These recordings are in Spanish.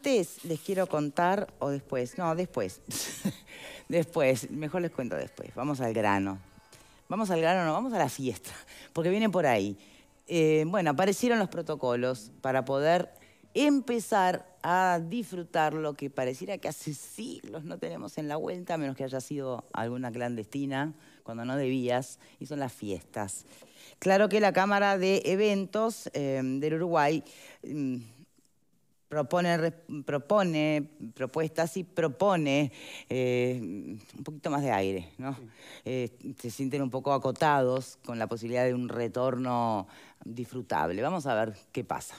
antes les quiero contar, o después, no, después, después, mejor les cuento después, vamos al grano. Vamos al grano, no, vamos a la fiesta, porque viene por ahí. Eh, bueno, aparecieron los protocolos para poder empezar a disfrutar lo que pareciera que hace siglos no tenemos en la vuelta, a menos que haya sido alguna clandestina, cuando no debías, y son las fiestas. Claro que la Cámara de Eventos eh, del Uruguay... Mm, propone, propone propuestas y propone eh, un poquito más de aire, ¿no? Eh, se sienten un poco acotados con la posibilidad de un retorno disfrutable. Vamos a ver qué pasa.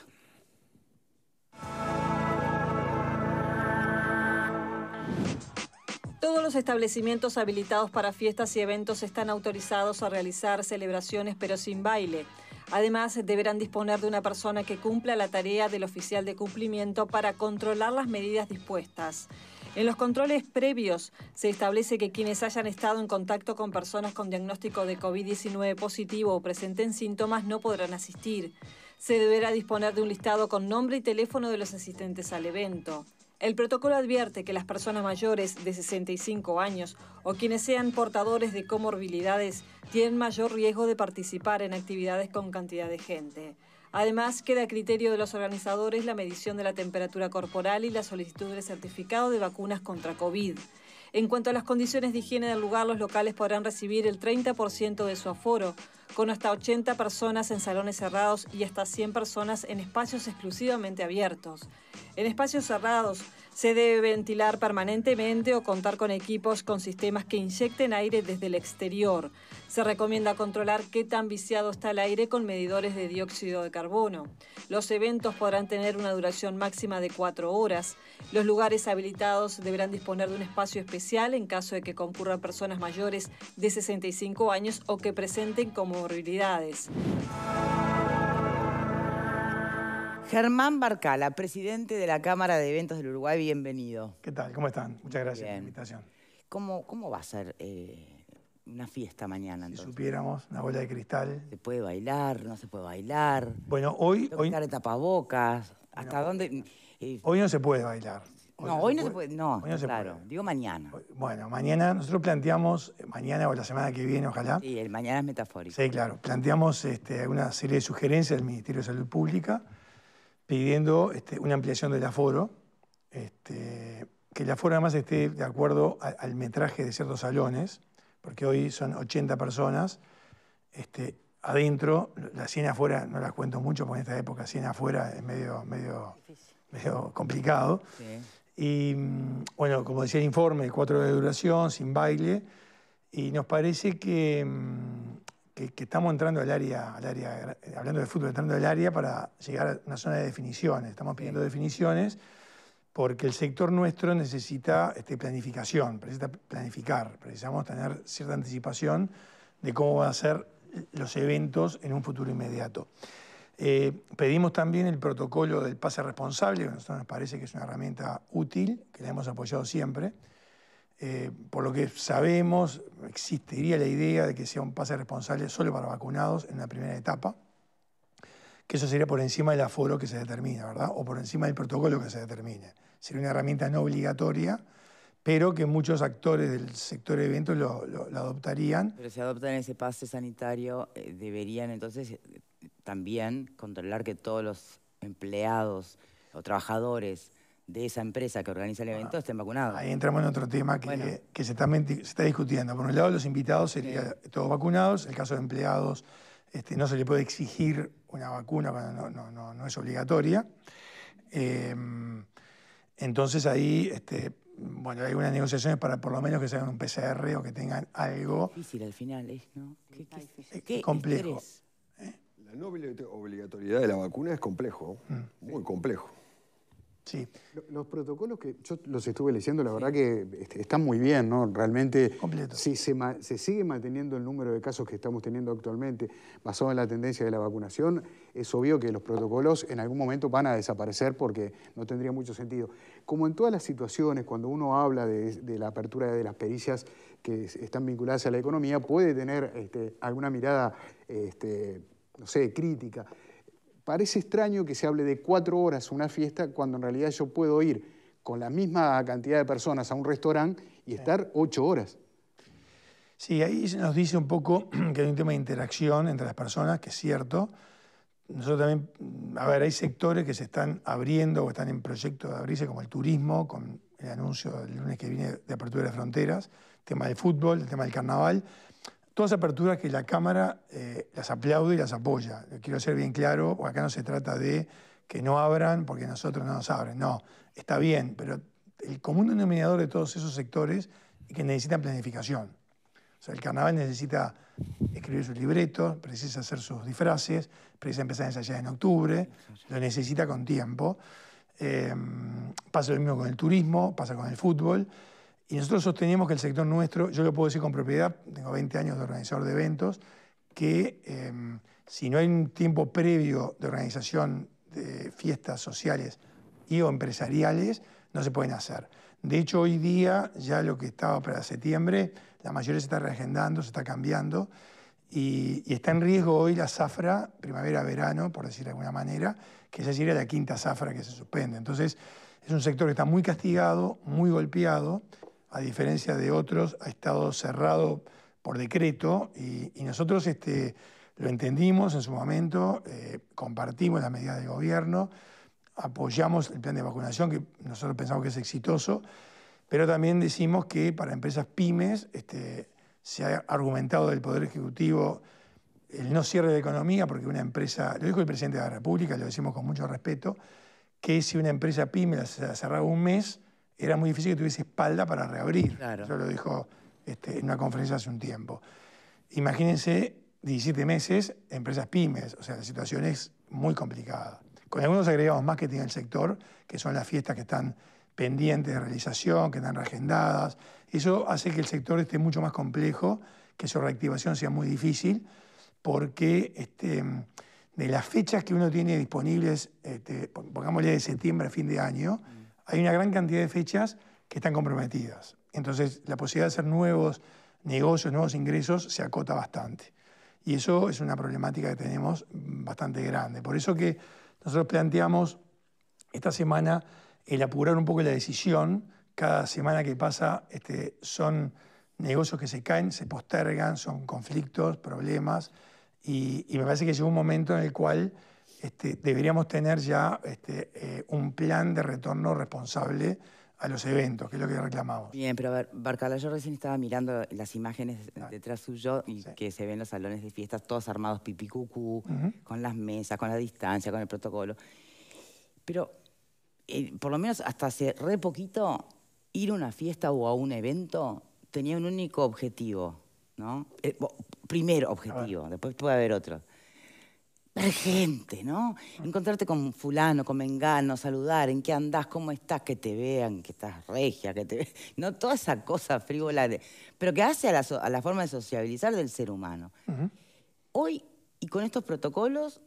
Todos los establecimientos habilitados para fiestas y eventos están autorizados a realizar celebraciones pero sin baile. Además, deberán disponer de una persona que cumpla la tarea del oficial de cumplimiento para controlar las medidas dispuestas. En los controles previos se establece que quienes hayan estado en contacto con personas con diagnóstico de COVID-19 positivo o presenten síntomas no podrán asistir. Se deberá disponer de un listado con nombre y teléfono de los asistentes al evento. El protocolo advierte que las personas mayores de 65 años o quienes sean portadores de comorbilidades tienen mayor riesgo de participar en actividades con cantidad de gente. Además, queda a criterio de los organizadores la medición de la temperatura corporal y la solicitud del certificado de vacunas contra COVID. En cuanto a las condiciones de higiene del lugar, los locales podrán recibir el 30% de su aforo con hasta 80 personas en salones cerrados y hasta 100 personas en espacios exclusivamente abiertos. En espacios cerrados se debe ventilar permanentemente o contar con equipos con sistemas que inyecten aire desde el exterior. Se recomienda controlar qué tan viciado está el aire con medidores de dióxido de carbono. Los eventos podrán tener una duración máxima de cuatro horas. Los lugares habilitados deberán disponer de un espacio especial en caso de que concurran personas mayores de 65 años o que presenten comorbilidades. Germán Barcala, presidente de la Cámara de Eventos del Uruguay, bienvenido. ¿Qué tal? ¿Cómo están? Muchas gracias por la invitación. ¿Cómo, ¿Cómo, va a ser eh, una fiesta mañana? Si supiéramos, una bola de cristal. ¿Se puede bailar? ¿No se puede bailar? Bueno, hoy... hoy... tapabocas. ¿Hasta dónde...? Eh, hoy no se puede bailar. no, hoy no se puede. No, claro. Digo mañana. Bueno, mañana nosotros planteamos, eh, mañana o la semana que viene, ojalá. Sí, el mañana es metafórico. Sí, claro. Planteamos este, una serie de sugerencias del Ministerio de Salud Pública pidiendo este, una ampliación del aforo, este, que el aforo además esté de acuerdo al metraje de ciertos salones, porque hoy son 80 personas, este, adentro, la 100 afuera, no las cuento mucho, porque en esta época 100 afuera es medio, medio, medio complicado. Y mm, bueno, como decía el informe, cuatro horas de duración, sin baile, y nos parece que mm, que, estamos entrando al área, al área, eh, hablando de fútbol, entrando al área para llegar a una zona de definiciones. Estamos pidiendo definiciones porque el sector nuestro necesita este, planificación, necesita planificar, precisamos tener cierta anticipación de cómo van a ser los eventos en un futuro inmediato. Eh, pedimos también el protocolo del pase responsable, que a nosotros nos parece que es una herramienta útil, que la hemos apoyado siempre. Eh, por lo que sabemos, existiría la idea de que sea un pase responsable solo para vacunados en la primera etapa, que eso sería por encima del aforo que se determina, ¿verdad? O por encima del protocolo que se determine. Sería una herramienta no obligatoria, pero que muchos actores del sector de eventos lo, adoptarían. Pero si adoptan ese pase sanitario, eh, deberían entonces eh, también controlar que todos los empleados o trabajadores de esa empresa que organiza el evento estén vacunados. Ahí entramos en otro tema que, se, está está discutiendo. Por un lado, los invitados serían todos vacunados, el caso de empleados este, no se le puede exigir una vacuna cuando no, es obligatoria. Em, entonces ahí, este, bueno, hay unas negociaciones para por lo menos que se hagan un PCR o que tengan algo... Difícil al final es, ¿eh? ¿no? ¿Qué, complejo. ¿Eh? La no obligatoriedad de la vacuna es complejo, mm. muy complejo. Sí. Los protocolos que yo los estuve leyendo, la verdad que este, están muy bien, ¿no? Realmente Completo. Si se, sigue manteniendo el número de casos que estamos teniendo actualmente, basado en la tendencia de la vacunación, es obvio que los protocolos en algún momento van a desaparecer porque no tendría mucho sentido. Como en todas las situaciones, cuando uno habla de, la apertura de las pericias que están vinculadas a la economía, puede tener este, alguna mirada, este, no sé, crítica parece extraño que se hable de cuatro horas una fiesta cuando en realidad yo puedo ir con la misma cantidad de personas a un restaurante y estar ocho horas. Sí, ahí nos dice un poco que hay un tema de interacción entre las personas, que es cierto. Nosotros también, mm, a ver, hay sectores que se están abriendo o están en proyecto de abrirse, como el turismo, con el anuncio del lunes que viene de apertura de fronteras, tema del fútbol, el tema del carnaval, todas aperturas que la Cámara eh, las aplaude y las apoya. Quiero ser bien claro, acá no se trata de que no abran porque nosotros no nos abren. No, está bien, pero el común denominador de todos esos sectores es que necesitan planificación. O sea, el carnaval necesita escribir sus libretos, precisa hacer sus disfraces, precisa empezar a ensayar en octubre, lo necesita con tiempo. Eh, pasa lo mismo con el turismo, pasa con el fútbol. Y nosotros sostenemos que el sector nuestro, yo lo puedo decir con propiedad, tengo 20 años de organizador de eventos, que em, si no hay un tiempo previo de organización de fiestas sociales y o empresariales, no se pueden hacer. De hecho, hoy día, ya lo que estaba para septiembre, la mayoría se está reagendando, se está cambiando, y, está en riesgo hoy la zafra primavera-verano, por decir de alguna manera, que ya sería la quinta zafra que se suspende. Entonces, es un sector que está muy castigado, muy golpeado, a diferencia de otros, ha estado cerrado por decreto y, nosotros este, lo entendimos en su momento, eh, compartimos las medidas del gobierno, apoyamos el plan de vacunación que nosotros pensamos que es exitoso, pero también decimos que para empresas pymes este, se ha argumentado del Poder Ejecutivo el no cierre de economía, porque una empresa, lo dijo el presidente de la República, lo decimos con mucho respeto, que si una empresa pyme la cerrado un mes, era muy difícil que tuviese espalda para reabrir. Eso lo dijo este, en una conferencia hace un tiempo. Imagínense 17 meses, empresas pymes, o sea, la situación es muy complicada. Con algunos agregados más que tiene el sector, que son las fiestas que están pendientes de realización, que están reagendadas. Eso hace que el sector esté mucho más complejo, que su reactivación sea muy difícil, porque este, de las fechas que uno tiene disponibles, este, pongámosle de septiembre a fin de año, mm hay una gran cantidad de fechas que están comprometidas. Entonces, la posibilidad de hacer nuevos negocios, nuevos ingresos, se acota bastante. Y eso es una problemática que tenemos bastante grande. Por eso que nosotros planteamos esta semana el apurar un poco la decisión. Cada semana que pasa este, son negocios que se caen, se postergan, son conflictos, problemas. Y, y me parece que llegó un momento en el cual este, deberíamos tener ya este, eh, un plan de retorno responsable a los eventos, que es lo que reclamamos. Bien, pero a ver, Barcala, yo recién estaba mirando las imágenes detrás suyo y que se ven los salones de fiestas todos armados pipicucú, con las mesas, con la distancia, con el protocolo. Pero, eh, por lo menos hasta hace re poquito, ir a una fiesta o a un evento tenía un único objetivo, ¿no? Eh, primero objetivo, después puede haber otro ver gente, ¿no? Encontrarte con fulano, con mengano, saludar, en qué andás, cómo estás, que te vean, que estás regia, que te vean. No, toda esa cosa frívola, pero que hace a la, forma de sociabilizar del ser humano. Hoy, y con estos protocolos,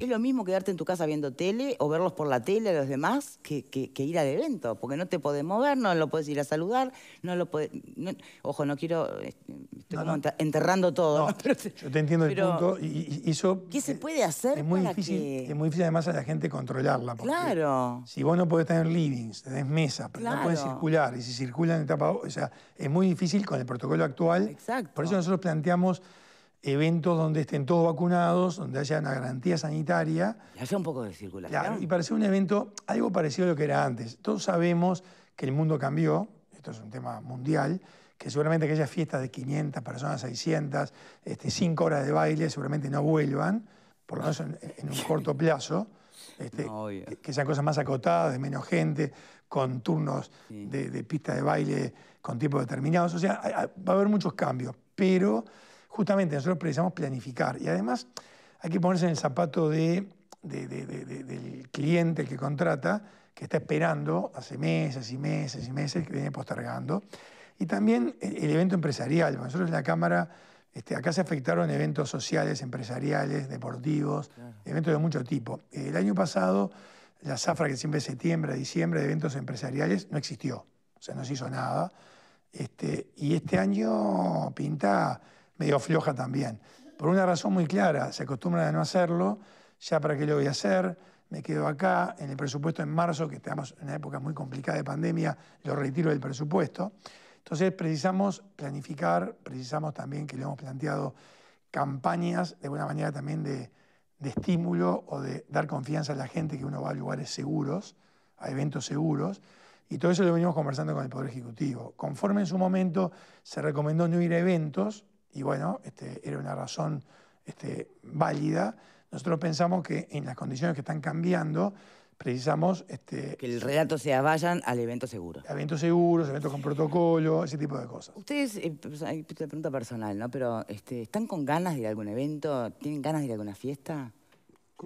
es lo mismo quedarte en tu casa viendo tele o verlos por la tele a los demás que, ir al evento, porque no te podés mover, no lo puedes ir a saludar, no lo podés... ojo, no quiero... Eh, estoy como enterrando todo. yo te entiendo el punto y, eso... ¿Qué se puede hacer es muy difícil, Es muy difícil además a la gente controlarla. Claro. Si vos no podés tener livings, tenés mesa, pero no puedes circular, y si circulan en etapa... O sea, es muy difícil con el protocolo actual. Exacto. Por eso nosotros planteamos eventos donde estén todos vacunados, donde haya una garantía sanitaria. Y haya un poco de circulación. Claro, y parece un evento algo parecido a lo que era antes. Todos sabemos que el mundo cambió, esto es un tema mundial, que seguramente aquellas fiestas de 500 personas, 600, 5 este, horas de baile, seguramente no vuelvan, por lo menos en, un corto plazo. Este, que sean cosas más acotadas, de menos gente, con turnos de, de pistas de baile con tiempos determinados. O sea, va a haber muchos cambios, pero justamente nosotros precisamos planificar y además hay que ponerse en el zapato del cliente que contrata, que está esperando hace meses y meses y meses, que viene postergando. Y también eh, el evento empresarial. Nosotros en la Cámara, este, acá se afectaron eventos sociales, empresariales, deportivos, eventos de mucho tipo. Eh, el año pasado, la zafra que siempre es septiembre, diciembre, de eventos empresariales, no existió. O sea, no se hizo nada. Este, y este año pinta medio floja también. Por una razón muy clara, se acostumbra a no hacerlo, ya para qué lo voy a hacer, me quedo acá, en el presupuesto en marzo, que estamos en una época muy complicada de pandemia, lo retiro del presupuesto. Entonces precisamos planificar, precisamos también que le hemos planteado campañas de buena manera también de, de estímulo o de dar confianza a la gente que uno va a lugares seguros, a eventos seguros. Y todo eso lo venimos conversando con el Poder Ejecutivo. Conforme en su momento se recomendó no ir a eventos, y bueno, este, era una razón este, válida. Nosotros pensamos que en las condiciones que están cambiando, precisamos... Este, que el relato sea vayan al evento seguro. Eventos seguros, eventos con protocolo, ese tipo de cosas. Ustedes, eh, pues, pregunta personal, ¿no? Pero este, ¿están con ganas de ir a algún evento? ¿Tienen ganas de ir a alguna fiesta?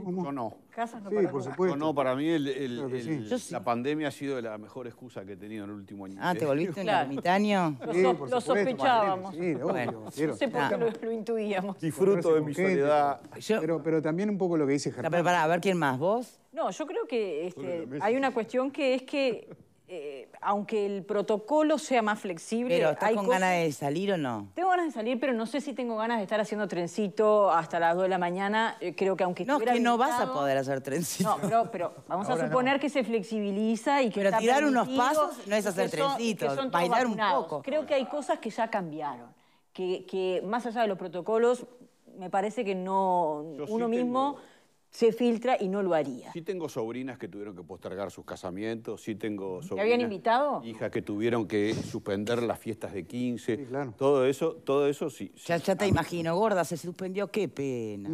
¿Cómo? no. sí, para por supuesto. No, para mí la pandemia ha sido la mejor excusa que he tenido en el último año. Ah, ¿te volviste en el ermitaño? lo, sospechábamos. Sí, bueno, no sé por qué lo, intuíamos. Disfruto de mi soledad. Pero, también un poco lo que dice Germán. a ver, ¿quién más? ¿Vos? No, yo creo que este, hay una cuestión que es que aunque el protocolo sea más flexible... ¿Pero estás con ganas de salir o no? Tengo ganas de salir, pero no sé si tengo ganas de estar haciendo trencito hasta las 2 de la mañana. Eh, creo que aunque No, que no vas a poder hacer trencito. No, pero, vamos a suponer que se flexibiliza y que Pero tirar unos pasos no es hacer trencito, bailar un poco. Creo que hay cosas que ya cambiaron, que, más allá de los protocolos, me parece que no... uno mismo se filtra y no lo haría. Sí tengo sobrinas que tuvieron que postergar sus casamientos, sí tengo sobrinas... habían invitado? Hijas que tuvieron que suspender las fiestas de 15. Sí, claro. Todo eso, todo eso sí. Ya, te imagino, gorda, se suspendió, qué pena.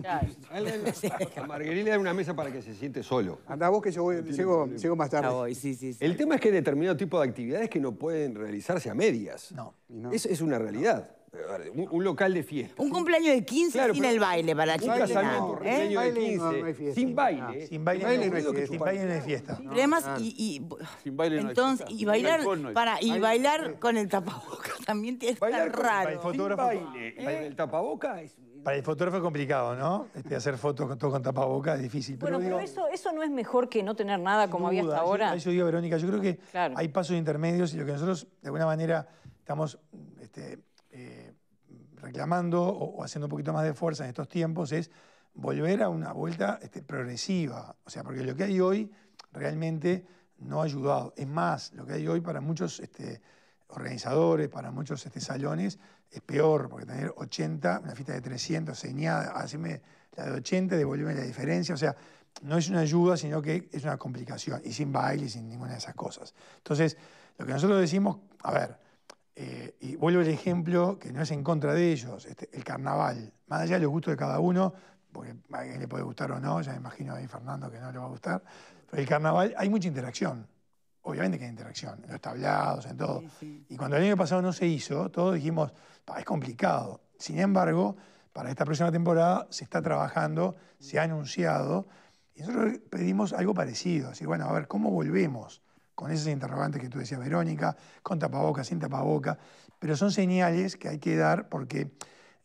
a Marguerite le da una mesa para que se siente solo. Anda vos que yo llego, más tarde. Voy, sí, sí, El tema es que hay determinado tipo de actividades que no pueden realizarse a medias. No. Es, una realidad un, local de fiesta. Un cumpleaños de 15 claro, sin el baile para la chica no, ¿eh? de No, fiesta, sin baile. Sin baile no hay fiesta. Sin baile no hay fiesta. Pero además, ah. y, entonces, fiesta. y bailar, y bailar con el tapaboca también tiene que estar raro. Para el fotógrafo, ¿Eh? ¿eh? el tapaboca es... Para el fotógrafo es complicado, ¿no? Este, hacer fotos con, todo con tapaboca es difícil. Pero bueno, pero eso, no es mejor que no tener nada como había hasta ahora. Eso, digo, Verónica, yo creo que hay pasos intermedios y lo que nosotros, de alguna manera, estamos este, reclamando o, haciendo un poquito más de fuerza en estos tiempos es volver a una vuelta este, progresiva. O sea, porque lo que hay hoy realmente no ha ayudado. Es más, lo que hay hoy para muchos este, organizadores, para muchos este, salones, es peor, porque tener 80, una fiesta de 300, señada, haceme la de 80, volumen la diferencia. O sea, no es una ayuda, sino que es una complicación, y sin baile, y sin ninguna de esas cosas. Entonces, lo que nosotros decimos, a ver, eh, y vuelvo al ejemplo que no es en contra de ellos, este, el carnaval, más allá de los gustos de cada uno, porque a alguien le puede gustar o no, ya me imagino ahí Fernando que no le va a gustar, pero el carnaval hay mucha interacción, obviamente que hay interacción, en los tablados, en todo. Y cuando el año pasado no se hizo, todos dijimos, es complicado. Sin embargo, para esta próxima temporada se está trabajando, se ha anunciado, y nosotros pedimos algo parecido, así, bueno, a ver, ¿cómo volvemos? con esas interrogantes que tú decías, Verónica, con tapabocas, sin tapabocas, pero son señales que hay que dar porque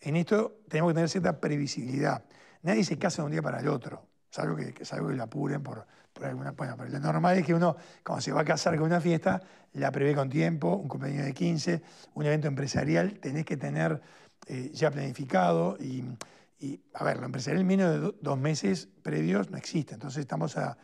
en esto tenemos que tener cierta previsibilidad. Nadie se casa de un día para el otro, salvo que, que lo apuren por, por alguna... Bueno, pero lo normal es que uno, cuando se va a casar con una fiesta, la prevé con tiempo, un cumpleaños de 15, un evento empresarial, tenés que tener eh, ya planificado y, a ver, lo empresarial menos de dos meses previos no existe, entonces estamos a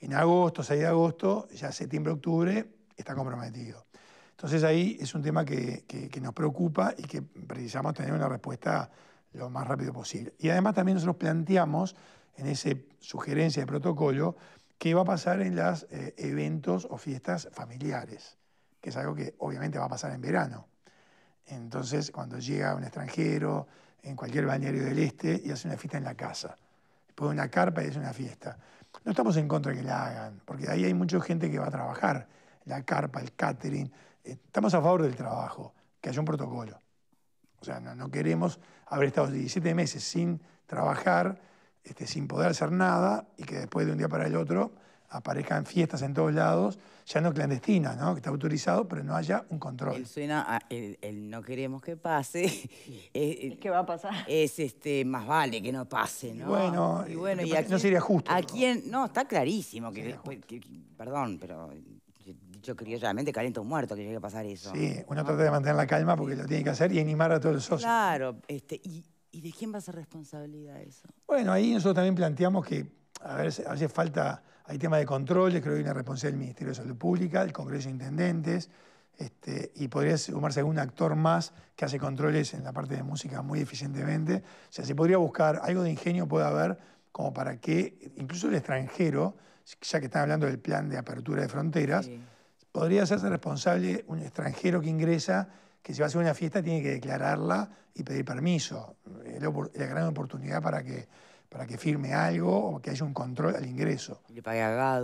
en agosto, 6 de agosto, ya septiembre, octubre, está comprometido. Entonces ahí es un tema que, nos preocupa y que precisamos tener una respuesta lo más rápido posible. Y además también nosotros planteamos en esa sugerencia de protocolo qué va a pasar en los eh, eventos o fiestas familiares, que es algo que obviamente va a pasar en verano. Entonces, cuando llega un extranjero en cualquier balneario del este y hace una fiesta en la casa, pone una carpa y hace una fiesta. No estamos en contra de que la hagan, porque ahí hay mucha gente que va a trabajar, la carpa, el catering. Eh, estamos a favor del trabajo, que haya un protocolo. O sea, no, queremos haber estado 17 meses sin trabajar, este, sin poder hacer nada y que después de un día para el otro aparezcan fiestas en todos lados, ya no clandestina, ¿no? que está autorizado, pero no haya un control. El suena, el, no queremos que pase. Eh, ¿Qué va a pasar. Es este, más vale que no pase, ¿no? Bueno, y eh, no sería justo. ¿A quién? No, está clarísimo que, perdón, pero yo realmente calienta un muerto que llegue a pasar eso. Sí, uno trata de mantener la calma porque lo tiene que hacer y animar a todos los socios. Claro, este, y, de quién va a ser responsabilidad eso? Bueno, ahí nosotros también planteamos que a ver si veces falta hay temas de controles, creo que hay una responsabilidad del Ministerio de Salud Pública, el Congreso de Intendentes, este, y podría sumarse algún actor más que hace controles en la parte de música muy eficientemente. O sea, se podría buscar algo de ingenio, puede haber, como para que incluso el extranjero, ya que están hablando del plan de apertura de fronteras, podría hacerse responsable un extranjero que ingresa que si va a hacer una fiesta tiene que declararla y pedir permiso. Es la gran oportunidad para que para que firme algo o que haya un control al ingreso. Le pague a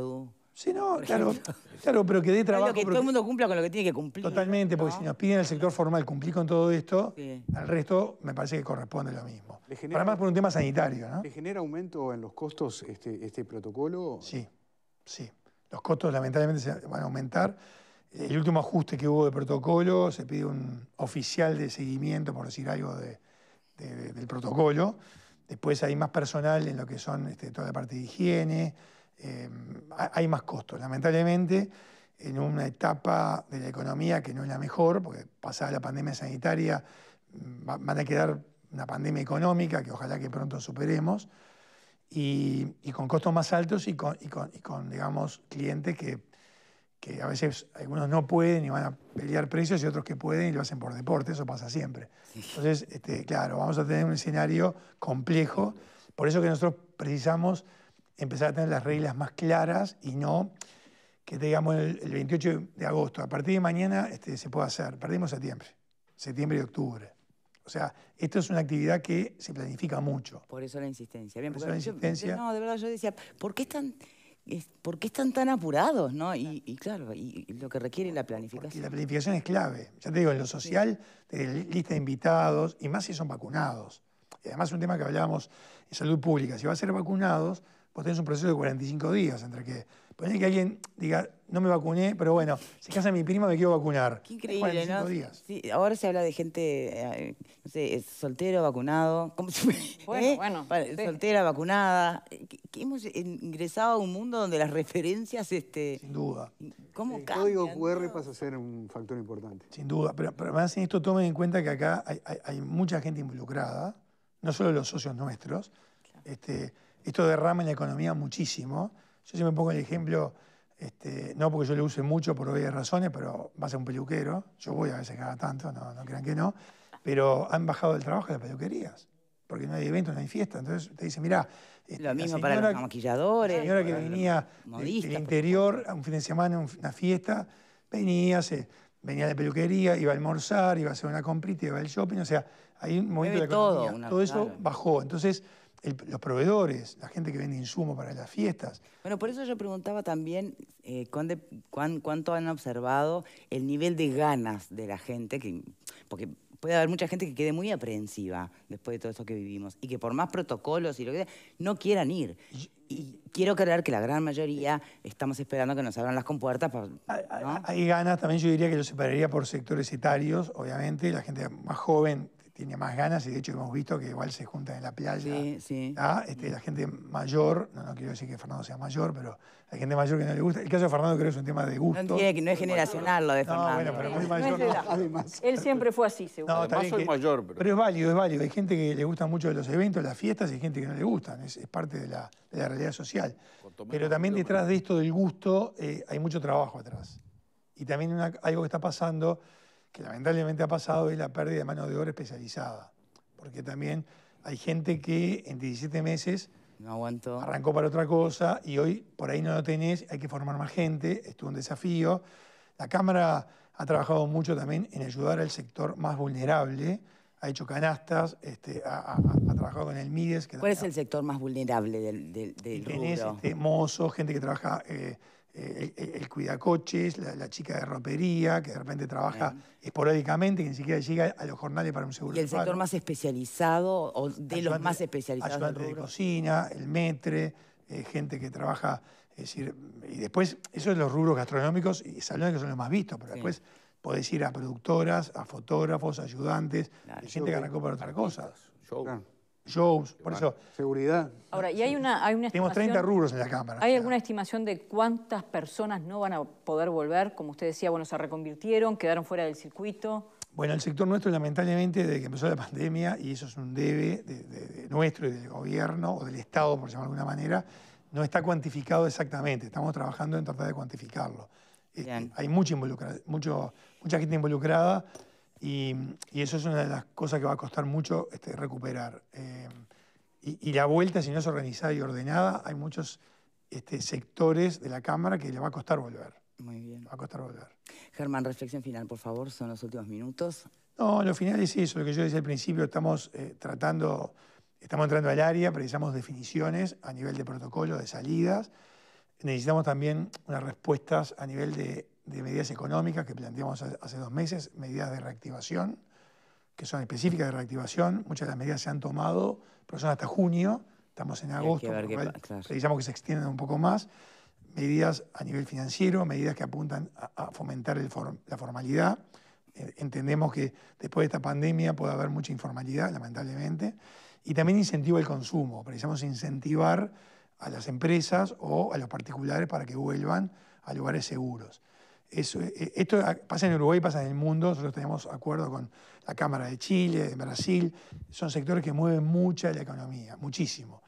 Sí, no, claro, claro, pero que dé trabajo. Pero que todo el mundo cumpla con lo que tiene que cumplir. Totalmente, porque si nos piden el sector formal cumplir con todo esto, al resto me parece que corresponde lo mismo. Para más por un tema sanitario, ¿no? ¿Le genera aumento en los costos este, este, protocolo? Sí, sí. Los costos lamentablemente se van a aumentar. El último ajuste que hubo de protocolo, se pide un oficial de seguimiento, por decir algo, del protocolo. Después hay más personal en lo que son este, toda la parte de higiene, em, hay más costos. Lamentablemente, en una etapa de la economía que no es la mejor, porque pasada la pandemia sanitaria mm, van a quedar una pandemia económica que ojalá que pronto superemos, y, con costos más altos y con, y con digamos, clientes que que a veces algunos no pueden y van a pelear precios y otros que pueden y lo hacen por deporte, eso pasa siempre. Entonces, este, claro, vamos a tener un escenario complejo, por eso que nosotros precisamos empezar a tener las reglas más claras y no que digamos el, 28 de agosto, a partir de mañana este, se puede hacer, perdimos septiembre, septiembre y octubre. O sea, esto es una actividad que se planifica mucho. Por eso la insistencia. no, de verdad yo decía, ¿por qué están...? ¿por qué están tan apurados? Y, claro, y, lo que requiere la planificación. la planificación es clave. Ya te digo, en lo social, tenés lista de invitados, y más si son vacunados. Y además es un tema que hablábamos en salud pública. Si van a ser vacunados, vos tenés un proceso de 45 días entre que Poner que alguien diga, no me vacuné, pero bueno, si casa mi prima, me quiero vacunar. Qué increíble, ¿no? Sí, ahora se habla de gente, eh, no sé, soltero, vacunado. Bueno, ¿Eh? bueno. Soltera, vacunada. hemos ingresado a un mundo donde las referencias... Este, Sin duda. ¿Cómo El código QR pasa a ser un factor importante. Sin duda, pero, además en esto tomen en cuenta que acá hay, mucha gente involucrada, no solo los socios nuestros. Este, esto derrama en la economía muchísimo. Yo siempre pongo el ejemplo, este, no porque yo lo use mucho por obvias razones, pero va a ser un peluquero, yo voy a veces cada tanto, no, crean que no, pero han bajado el trabajo de las peluquerías, porque no hay eventos, no hay fiesta. Entonces te dice, mira, este, lo mismo para los maquilladores. La señora que venía del interior a un fin de semana, una fiesta, venía, se, venía a peluquería, iba a almorzar, iba a hacer una comprita, iba al shopping, o sea, hay un momento de todo, eso bajó. Entonces, los proveedores, la gente que vende insumos para las fiestas. Bueno, por eso yo preguntaba también, eh, ¿cuánto, han observado el nivel de ganas de la gente? Que, porque puede haber mucha gente que quede muy aprensiva después de todo eso que vivimos y que por más protocolos y lo que sea, no quieran ir. Y quiero creer que la gran mayoría estamos esperando que nos abran las compuertas. hay, ganas, también yo diría que yo separaría por sectores etarios, obviamente, la gente más joven tiene más ganas y de hecho hemos visto que igual se juntan en la playa. Sí, sí. ¿ah? Este, la gente mayor, no, quiero decir que Fernando sea mayor, pero hay gente mayor que no le gusta. El caso de Fernando creo que es un tema de gusto. No, tiene, no es generacional lo de Fernando. No, bueno, pero muy mayor. además. Él siempre fue así, seguro. No, también soy mayor. Pero... es válido, es válido. Hay gente que le gustan mucho los eventos, las fiestas y hay gente que no le gustan. Es, parte de la, realidad social. Pero también detrás de esto del gusto eh, hay mucho trabajo atrás. Y también algo que está pasando que lamentablemente ha pasado es la pérdida de mano de obra especializada, porque también hay gente que en 17 meses no arrancó para otra cosa y hoy por ahí no lo tenés, hay que formar más gente, estuvo un desafío. La Cámara ha trabajado mucho también en ayudar al sector más vulnerable, ha hecho canastas, este, ha, trabajado con el MIDES. ¿Cuál es el sector más vulnerable del, del, tenés, este, mozos, gente que trabaja eh, eh, el, cuidacoches, la, chica de ropería, que de repente trabaja esporádicamente, que ni siquiera llega a los jornales para un seguro. ¿Y el sector más especializado o de los más especializados? Ayudante de cocina, el metre, eh, gente que trabaja, es decir, y después, eso es los rubros gastronómicos y salones que son los más vistos, pero después podés ir a productoras, a fotógrafos, ayudantes, gente que arrancó para otras cosas shows, por eso. Seguridad. Ahora, y hay una, hay Tenemos 30 rubros en la Cámara. ¿Hay alguna estimación de cuántas personas no van a poder volver? Como usted decía, bueno, se reconvirtieron, quedaron fuera del circuito. Bueno, el sector nuestro, lamentablemente, desde que empezó la pandemia, y eso es un debe de, nuestro y del gobierno, o del Estado, por llamarlo de alguna manera, no está cuantificado exactamente. Estamos trabajando en tratar de cuantificarlo. Este, hay mucha, mucho, mucha gente involucrada. Y, eso es una de las cosas que va a costar mucho este, recuperar. Eh, y, la vuelta, si no es organizada y ordenada, hay muchos este, sectores de la Cámara que le va a costar volver. Muy bien. va a costar volver. Germán, reflexión final, por favor, son los últimos minutos. No, lo final es eso, lo que yo decía al principio, estamos eh, tratando, estamos entrando al área, precisamos definiciones a nivel de protocolo, de salidas. Necesitamos también unas respuestas a nivel de de medidas económicas que planteamos hace dos meses, medidas de reactivación, que son específicas de reactivación. Muchas de las medidas se han tomado, pero son hasta junio, estamos en agosto, precisamos que se extiendan un poco más. Medidas a nivel financiero, medidas que apuntan a, fomentar la formalidad. Eh, entendemos que después de esta pandemia puede haber mucha informalidad, lamentablemente. Y también incentivo al consumo. Precisamos incentivar a las empresas o a los particulares para que vuelvan a lugares seguros. Eh, eh, esto pasa en Uruguay, pasa en el mundo. Nosotros tenemos acuerdo con la Cámara de Chile, de Brasil. Son sectores que mueven mucha la economía, muchísimo.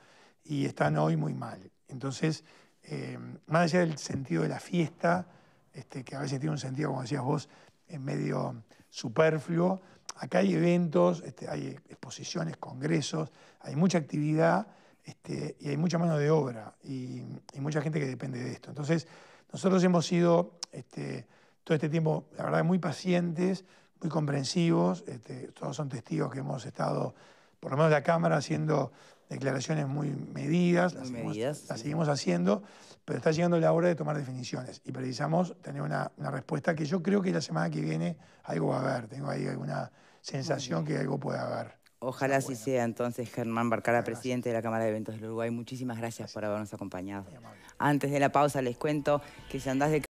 Y están hoy muy mal. Entonces, eh, más allá del sentido de la fiesta, este, que a veces tiene un sentido, como decías vos, en medio superfluo, acá hay eventos, este, hay exposiciones, congresos, hay mucha actividad este, y hay mucha mano de obra y, y mucha gente que depende de esto. Entonces, nosotros hemos sido este, todo este tiempo, la verdad, muy pacientes, muy comprensivos. Este, todos son testigos que hemos estado, por lo menos la Cámara, haciendo declaraciones muy medidas, las, seguimos, haciendo, pero está llegando la hora de tomar definiciones y precisamos tener una, una, respuesta que yo creo que la semana que viene algo va a haber, tengo ahí alguna sensación que algo puede haber. Ojalá así sea entonces Germán Barcara, presidente de la Cámara de Eventos del Uruguay. Muchísimas gracias, por habernos acompañado. Antes de la pausa les cuento que si andás de